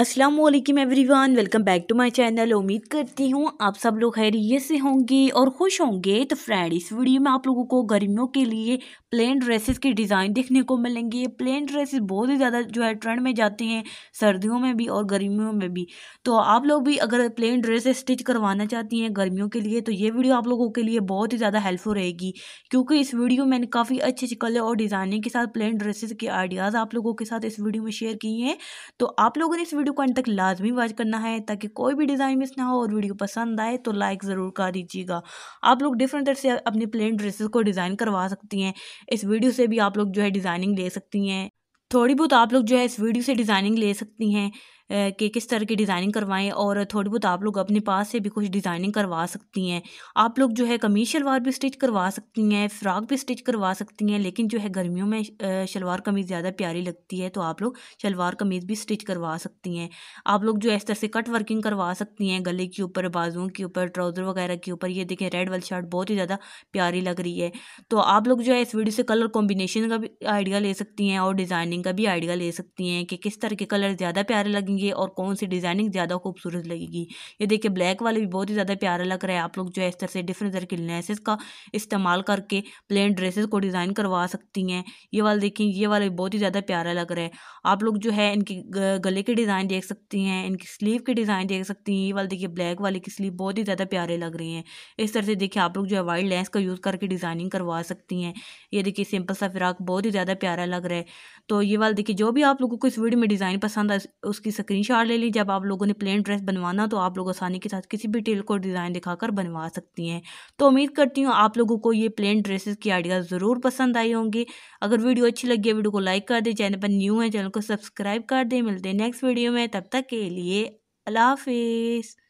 Aslam everyone welcome back to my channel उम्मीद करती हूँ आप सब लोग खैरियत से होंगे और खुश होंगे तो फ्रेंड इस वीडियो में आप लोगों को गर्मियों के लिए प्लेन ड्रेसेस के डिज़ाइन देखने को मिलेंगे प्लेन ड्रेसेस बहुत ही ज़्यादा जो है ट्रेंड में जाते हैं सर्दियों में भी और गर्मियों में भी तो आप लोग भी अगर प्लेन ड्रेसेस स्टिच करवाना चाहती हैं गर्मियों के लिए तो ये वीडियो आप लोगों के लिए बहुत ही ज़्यादा हेल्पफुल रहेगी क्योंकि इस वीडियो मैंने काफ़ी अच्छे अच्छे कलर और डिज़ाइनिंग के साथ प्लेन ड्रेसेस के आइडियाज़ आप लोगों के साथ इस वीडियो में शेयर किए हैं तो आप लोगों ने इस वीडियो को अंत तक लाजमी वॉच करना है ताकि कोई भी डिज़ाइन मिस ना हो और वीडियो पसंद आए तो लाइक ज़रूर कर दीजिएगा आप लोग डिफरेंट तरह से अपनी प्लेन ड्रेसेस को डिज़ाइन करवा सकती हैं इस वीडियो से भी आप लोग जो है डिज़ाइनिंग ले सकती हैं थोड़ी बहुत आप लोग जो है इस वीडियो से डिज़ाइनिंग ले सकती हैं कि किस तरह की डिज़ाइनिंग करवाएं और थोड़ी बहुत आप लोग अपने पास से भी कुछ डिज़ाइनिंग करवा सकती हैं आप लोग जो है कमीज शलवार भी स्टिच करवा सकती हैं फ़्राक भी स्टिच करवा सकती हैं लेकिन जो है गर्मियों में शलवार कमीज़ ज़्यादा प्यारी लगती है तो आप लोग शलवार कमीज़ भी स्टिच करवा सकती हैं आप लोग जो है इस तरह से कट वर्किंग करवा सकती हैं गले के ऊपर बाजुओं के ऊपर ट्राउज़र वगैरह के ऊपर ये देखें रेड वाली शर्ट बहुत ही ज़्यादा प्यारी लग रही है तो आप लोग जो है इस वीडियो से कलर कॉम्बिनेशन का भी आइडिया ले सकती हैं और डिज़ाइनिंग का भी आइडिया ले सकती हैं कि किस तरह के कलर ज़्यादा प्यारे लगेंगे लगेंगे और कौन सी डिज़ाइनिंग ज़्यादा खूबसूरत लगेगी ये देखिए ब्लैक वाले भी बहुत ही ज़्यादा प्यारा लग रहा है आप लोग जो है इस तरह से डिफरेंट तरह के लेसेस का इस्तेमाल करके प्लेन ड्रेसेस को डिज़ाइन करवा सकती हैं ये वाले देखें ये वाले भी बहुत ही ज़्यादा प्यारा लग रहा है आप लोग जो है इनके गले के डिज़ाइन देख सकती हैं इनकी स्लीव के डिज़ाइन देख सकती हैं ये वाले देखिए ब्लैक वाले की स्लीव बहुत ही ज़्यादा प्यारे लग रहे हैं इस तरह से देखिए आप लोग जो है वाइल्ड लेंस का यूज़ करके डिज़ाइनिंग करवा सकती हैं ये देखिए सिंपल सा फ्राक बहुत ही ज़्यादा प्यारा लग रहा है तो ये वाले देखिए जो भी आप लोगों को इस वीडियो में डिज़ाइन पसंद आए उसकी स्क्रीनशॉट ले ली जब आप लोगों ने प्लेन ड्रेस बनवाना तो आप लोग आसानी के साथ किसी भी टेल को डिज़ाइन दिखाकर बनवा सकती हैं तो उम्मीद करती हूँ आप लोगों को ये प्लेन ड्रेसेस की आइडियाज़ ज़रूर पसंद आई होंगी अगर वीडियो अच्छी लगी है वीडियो को लाइक कर दें चैनल पर न्यू है चैनल को सब्सक्राइब कर दें मिलते हैं नेक्स्ट वीडियो में तब तक के लिए अल्लाह हाफिज़